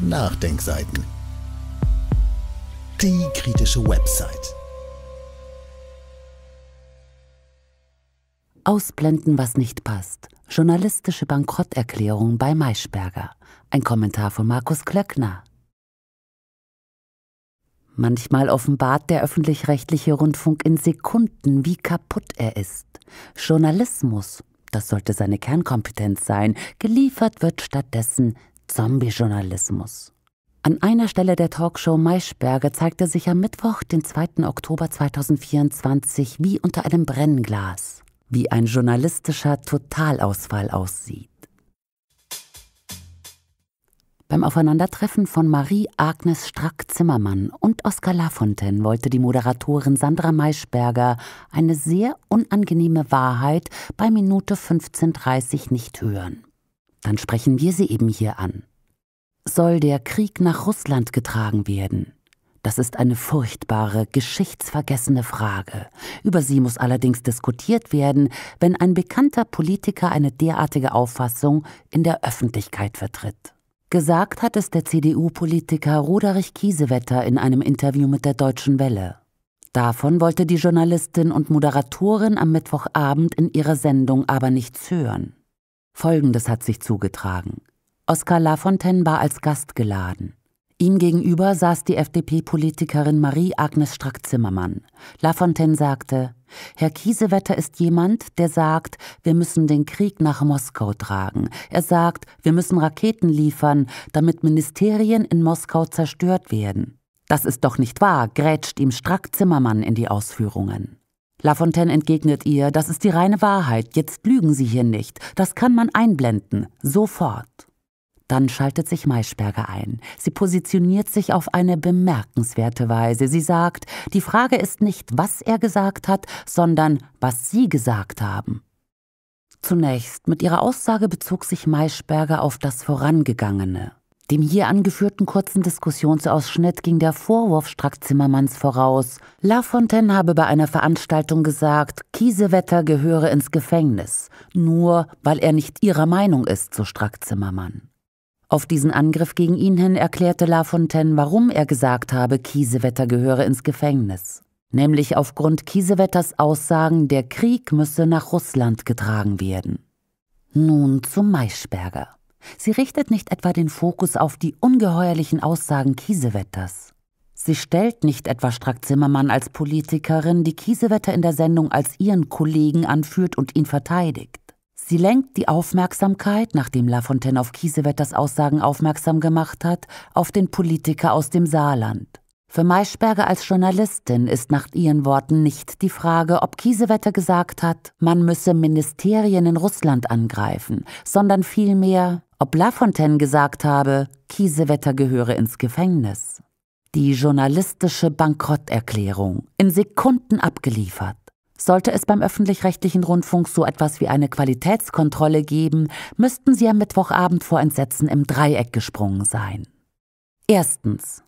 Nachdenkseiten. Die kritische Website. Ausblenden, was nicht passt. Journalistische Bankrotterklärung bei Maischberger. Ein Kommentar von Markus Klöckner. Manchmal offenbart der öffentlich-rechtliche Rundfunk in Sekunden, wie kaputt er ist. Journalismus, das sollte seine Kernkompetenz sein, geliefert wird stattdessen Zombie-Journalismus. An einer Stelle der Talkshow Maischberger zeigte sich am Mittwoch, den 2. Oktober 2024, wie unter einem Brennglas, wie ein journalistischer Totalausfall aussieht. Beim Aufeinandertreffen von Marie Agnes Strack-Zimmermann und Oskar Lafontaine wollte die Moderatorin Sandra Maischberger eine sehr unangenehme Wahrheit bei Minute 15.30 nicht hören dann sprechen wir sie eben hier an. Soll der Krieg nach Russland getragen werden? Das ist eine furchtbare, geschichtsvergessene Frage. Über sie muss allerdings diskutiert werden, wenn ein bekannter Politiker eine derartige Auffassung in der Öffentlichkeit vertritt. Gesagt hat es der CDU-Politiker Roderich Kiesewetter in einem Interview mit der Deutschen Welle. Davon wollte die Journalistin und Moderatorin am Mittwochabend in ihrer Sendung aber nichts hören. Folgendes hat sich zugetragen. Oskar Lafontaine war als Gast geladen. Ihm gegenüber saß die FDP-Politikerin Marie-Agnes Strack-Zimmermann. Lafontaine sagte, Herr Kiesewetter ist jemand, der sagt, wir müssen den Krieg nach Moskau tragen. Er sagt, wir müssen Raketen liefern, damit Ministerien in Moskau zerstört werden. Das ist doch nicht wahr, grätscht ihm Strack-Zimmermann in die Ausführungen. Lafontaine entgegnet ihr, das ist die reine Wahrheit, jetzt lügen Sie hier nicht, das kann man einblenden, sofort. Dann schaltet sich Maischberger ein. Sie positioniert sich auf eine bemerkenswerte Weise. Sie sagt, die Frage ist nicht, was er gesagt hat, sondern was Sie gesagt haben. Zunächst, mit ihrer Aussage bezog sich Maischberger auf das Vorangegangene. Dem hier angeführten kurzen Diskussionsausschnitt ging der Vorwurf Strack-Zimmermanns voraus. Lafontaine habe bei einer Veranstaltung gesagt, Kiesewetter gehöre ins Gefängnis, nur weil er nicht ihrer Meinung ist so Strack-Zimmermann. Auf diesen Angriff gegen ihn hin erklärte Lafontaine, warum er gesagt habe, Kiesewetter gehöre ins Gefängnis. Nämlich aufgrund Kiesewetters Aussagen, der Krieg müsse nach Russland getragen werden. Nun zum Maischberger. Sie richtet nicht etwa den Fokus auf die ungeheuerlichen Aussagen Kiesewetters. Sie stellt nicht etwa Strack Zimmermann als Politikerin, die Kiesewetter in der Sendung als ihren Kollegen anführt und ihn verteidigt. Sie lenkt die Aufmerksamkeit, nachdem Lafontaine auf Kiesewetters Aussagen aufmerksam gemacht hat, auf den Politiker aus dem Saarland. Für Maischberger als Journalistin ist nach ihren Worten nicht die Frage, ob Kiesewetter gesagt hat, man müsse Ministerien in Russland angreifen, sondern vielmehr, ob Lafontaine gesagt habe, Kiesewetter gehöre ins Gefängnis. Die journalistische Bankrotterklärung, in Sekunden abgeliefert. Sollte es beim öffentlich-rechtlichen Rundfunk so etwas wie eine Qualitätskontrolle geben, müssten sie am Mittwochabend vor Entsetzen im Dreieck gesprungen sein. Erstens,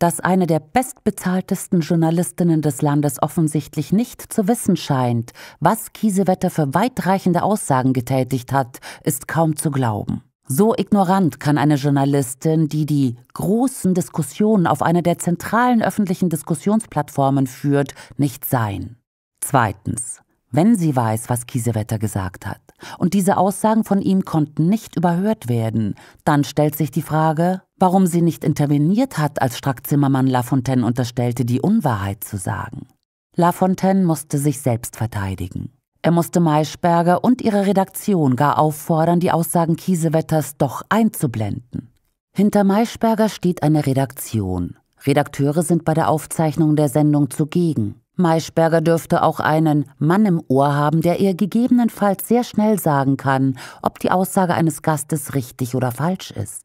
dass eine der bestbezahltesten Journalistinnen des Landes offensichtlich nicht zu wissen scheint, was Kiesewetter für weitreichende Aussagen getätigt hat, ist kaum zu glauben. So ignorant kann eine Journalistin, die die großen Diskussionen auf einer der zentralen öffentlichen Diskussionsplattformen führt, nicht sein. Zweitens, wenn sie weiß, was Kiesewetter gesagt hat und diese Aussagen von ihm konnten nicht überhört werden, dann stellt sich die Frage, warum sie nicht interveniert hat, als Strackzimmermann Zimmermann Lafontaine unterstellte, die Unwahrheit zu sagen. Lafontaine musste sich selbst verteidigen. Er musste Maischberger und ihre Redaktion gar auffordern, die Aussagen Kiesewetters doch einzublenden. Hinter Maischberger steht eine Redaktion. Redakteure sind bei der Aufzeichnung der Sendung zugegen. Maischberger dürfte auch einen Mann im Ohr haben, der ihr gegebenenfalls sehr schnell sagen kann, ob die Aussage eines Gastes richtig oder falsch ist.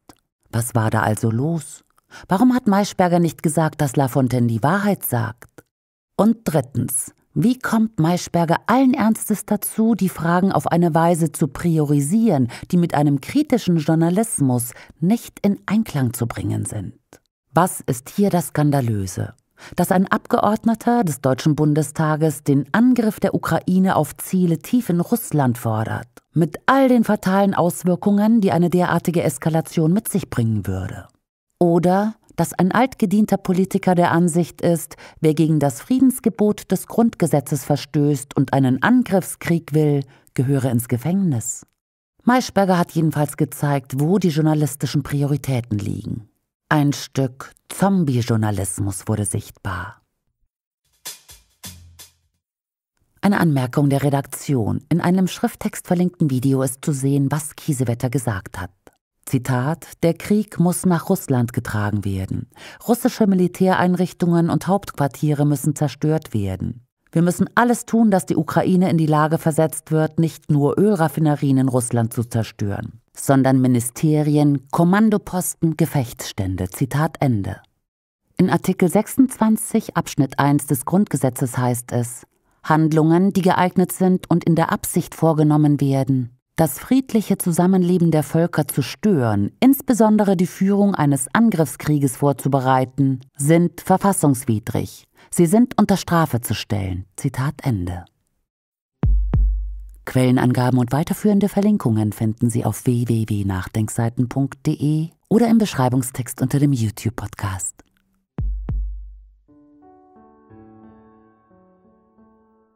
Was war da also los? Warum hat Maischberger nicht gesagt, dass Lafontaine die Wahrheit sagt? Und drittens, wie kommt Maischberger allen Ernstes dazu, die Fragen auf eine Weise zu priorisieren, die mit einem kritischen Journalismus nicht in Einklang zu bringen sind? Was ist hier das Skandalöse? Dass ein Abgeordneter des Deutschen Bundestages den Angriff der Ukraine auf Ziele tief in Russland fordert, mit all den fatalen Auswirkungen, die eine derartige Eskalation mit sich bringen würde. Oder dass ein altgedienter Politiker der Ansicht ist, wer gegen das Friedensgebot des Grundgesetzes verstößt und einen Angriffskrieg will, gehöre ins Gefängnis. Maischberger hat jedenfalls gezeigt, wo die journalistischen Prioritäten liegen. Ein Stück Zombie-Journalismus wurde sichtbar. Eine Anmerkung der Redaktion. In einem Schrifttext verlinkten Video ist zu sehen, was Kiesewetter gesagt hat. Zitat, der Krieg muss nach Russland getragen werden. Russische Militäreinrichtungen und Hauptquartiere müssen zerstört werden. Wir müssen alles tun, dass die Ukraine in die Lage versetzt wird, nicht nur Ölraffinerien in Russland zu zerstören, sondern Ministerien, Kommandoposten, Gefechtsstände. Zitat Ende. In Artikel 26 Abschnitt 1 des Grundgesetzes heißt es, Handlungen, die geeignet sind und in der Absicht vorgenommen werden, das friedliche Zusammenleben der Völker zu stören, insbesondere die Führung eines Angriffskrieges vorzubereiten, sind verfassungswidrig. Sie sind unter Strafe zu stellen. Zitat Ende. Quellenangaben und weiterführende Verlinkungen finden Sie auf www.nachdenkseiten.de oder im Beschreibungstext unter dem YouTube-Podcast.